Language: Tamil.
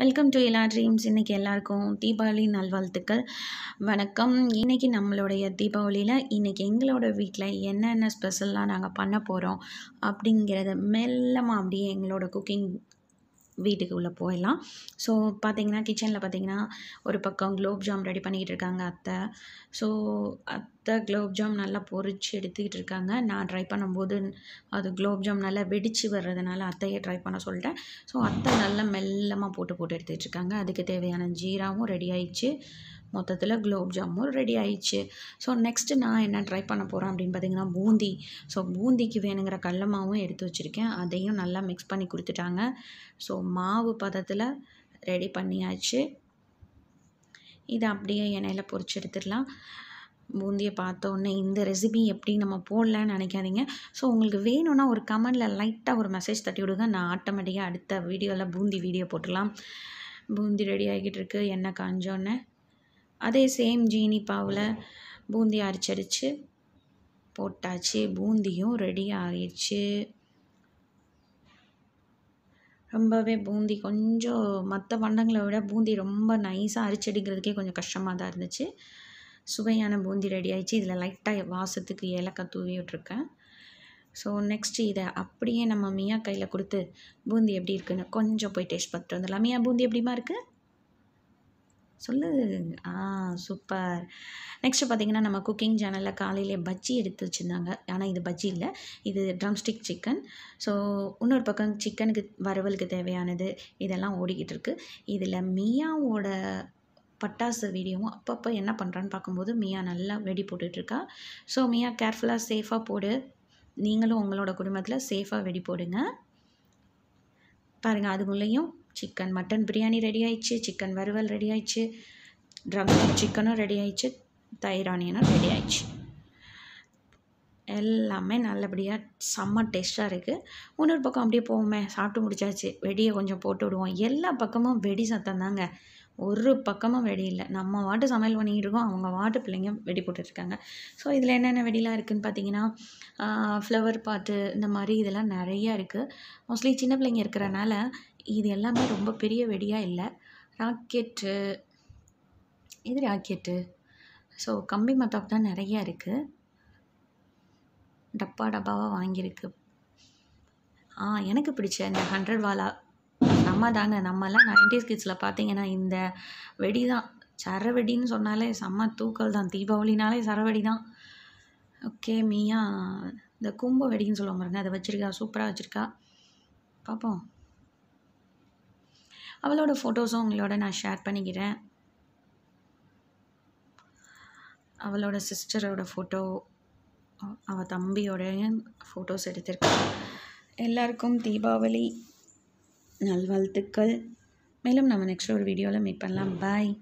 வெல்கம் டு எல்லா ட்ரீம்ஸ் இன்றைக்கி எல்லாருக்கும் தீபாவளி நல்வாழ்த்துக்கள் வணக்கம் இன்றைக்கி நம்மளுடைய தீபாவளியில் இன்றைக்கி எங்களோட வீட்டில் என்னென்ன ஸ்பெஷல்லாம் நாங்கள் பண்ண போகிறோம் அப்படிங்கிறத மெல்லமாக அப்படியே எங்களோட குக்கிங் வீட்டுக்கு உள்ளே போயிடலாம் ஸோ பார்த்திங்கன்னா கிச்சனில் பார்த்தீங்கன்னா ஒரு பக்கம் குலோப் ஜாம் ரெடி பண்ணிக்கிட்டு இருக்காங்க அத்தை ஸோ அத்தை குலோப் ஜாம் நல்லா பொறிச்சு எடுத்துக்கிட்டு இருக்காங்க நான் ட்ரை பண்ணும்போது அது குலோப் ஜாம் நல்லா வெடித்து வர்றதுனால அத்தையே ட்ரை பண்ண சொல்லிட்டேன் ஸோ அத்தை நல்லா மெல்லமாக போட்டு போட்டு எடுத்துகிட்டு இருக்காங்க அதுக்கு தேவையான ஜீராவும் ரெடி ஆயிடுச்சு மொத்தத்தில் குலோப் ஜாமும் ரெடி ஆயிடுச்சு ஸோ நெக்ஸ்ட்டு நான் என்ன ட்ரை பண்ண போகிறேன் அப்படின்னு பார்த்தீங்கன்னா பூந்தி ஸோ பூந்திக்கு வேணுங்கிற கடல மாவும் எடுத்து வச்சுருக்கேன் அதையும் நல்லா மிக்ஸ் பண்ணி கொடுத்துட்டாங்க ஸோ மாவு பதத்தில் ரெடி பண்ணியாச்சு இதை அப்படியே எண்ணெயில் பொறிச்சு எடுத்துடலாம் பூந்தியை பார்த்தோன்னே இந்த ரெசிபி எப்படி நம்ம போடலான்னு நினைக்காதீங்க ஸோ உங்களுக்கு வேணும்னா ஒரு கமெண்டில் லைட்டாக ஒரு மெசேஜ் தட்டி விடுங்க நான் ஆட்டோமேட்டிக்காக அடுத்த வீடியோவில் பூந்தி வீடியோ போட்டுடலாம் பூந்தி ரெடி ஆகிட்டு இருக்கு எண்ணெய் காஞ்சோன்னே அதே சேம் ஜீனி பாவில் பூந்தி அரைச்சடிச்சு போட்டாச்சு பூந்தியும் ரெடி ஆகிடுச்சு ரொம்பவே பூந்தி கொஞ்சம் மற்ற பண்டங்களை விட பூந்தி ரொம்ப நைஸாக அரிச்சடிங்கிறதுக்கே கொஞ்சம் கஷ்டமாக தான் இருந்துச்சு சுவையான பூந்தி ரெடி ஆகிடுச்சு இதில் லைட்டாக வாசத்துக்கு ஏலக்காய் தூவி விட்ருக்கேன் ஸோ நெக்ஸ்ட்டு இதை அப்படியே நம்ம மியா கையில் கொடுத்து பூந்தி எப்படி இருக்குன்னு கொஞ்சம் போய் டேஸ்ட் பார்த்துட்டு வந்துடலாம் மியா பூந்தி எப்படிமா இருக்குது சொல்லு ஆ சூப்பர் நெக்ஸ்ட்டு பார்த்தீங்கன்னா நம்ம குக்கிங் சேனலில் காலையிலே பஜ்ஜி எடுத்து வச்சுருந்தாங்க ஆனால் இது பஜ்ஜி இல்லை இது ட்ரம்ஸ்டிக் சிக்கன் ஸோ இன்னொரு பக்கம் சிக்கனுக்கு வறுவலுக்கு தேவையானது இதெல்லாம் ஓடிக்கிட்டு இருக்குது இதில் மியாவோட பட்டாசு வீடியோவும் அப்பப்போ என்ன பண்ணுறான்னு பார்க்கும்போது மியா நல்லா வெடி போட்டுட்ருக்கா ஸோ மியா கேர்ஃபுல்லாக சேஃபாக போடு நீங்களும் உங்களோட குடும்பத்தில் சேஃபாக வெடி போடுங்க பாருங்கள் அதுக்குள்ளேயும் சிக்கன் மட்டன் பிரியாணி ரெடி ఆయిடுச்சு சிக்கன் வறுவல் ரெடி ఆయిடுச்சு డ్రమ్ சிக்கனும் ரெடி ஆயிடுச்சு தயிர் ஆனியனும் ரெடி ஆயிடுச்சு எல்லாமே நல்லபடியாக செம்ம டேஸ்ட்டாக இருக்குது இன்னொரு பக்கம் அப்படியே போவோமே சாப்பிட்டு முடிச்சாச்சு வெடியை கொஞ்சம் போட்டு விடுவோம் எல்லா பக்கமும் வெடி சத்தம் தாங்க ஒரு பக்கமும் வெடி இல்லை நம்ம வாட்டு சமையல் பண்ணிக்கிட்டு இருக்கோம் அவங்க வாட்டு பிள்ளைங்க வெடி போட்டுட்ருக்காங்க ஸோ இதில் என்னென்ன வெடிலாம் இருக்குதுன்னு பார்த்தீங்கன்னா ஃப்ளவர் பாட்டு இந்த மாதிரி இதெல்லாம் நிறையா இருக்குது மோஸ்ட்லி சின்ன பிள்ளைங்க இருக்கிறனால இது எல்லாமே ரொம்ப பெரிய வெடியாக இல்லை ராக்கெட்டு இது ராக்கெட்டு ஸோ கம்பி மத்தாப் தான் நிறையா இருக்குது டப்பா டப்பாவாக வாங்கியிருக்கு ஆ எனக்கு பிடிச்ச இந்த ஹண்ட்ரட் வாலா நம்ம தாங்க நம்மலாம் நைன்டிஸ் கிட்ஸில் பார்த்தீங்கன்னா இந்த வெடி தான் சரவெடின்னு சொன்னாலே செம்ம தூக்கல் தான் தீபாவளினாலே சரவெடி தான் ஓகே மீயா இந்த கும்ப வெடின்னு சொல்லுவாங்க பாருங்க அதை வச்சுருக்கா சூப்பராக வச்சுருக்கா பார்ப்போம் அவளோட ஃபோட்டோஸும் உங்களோட நான் ஷேர் பண்ணிக்கிறேன் அவளோட சிஸ்டரோட ஃபோட்டோ அவள் தம்பியோடைய ஃபோட்டோஸ் எடுத்திருக்காள் எல்லாருக்கும் தீபாவளி நல்வாழ்த்துக்கள் மேலும் நம்ம நெக்ஸ்ட் ஒரு வீடியோவில் மீட் பண்ணலாம் பாய்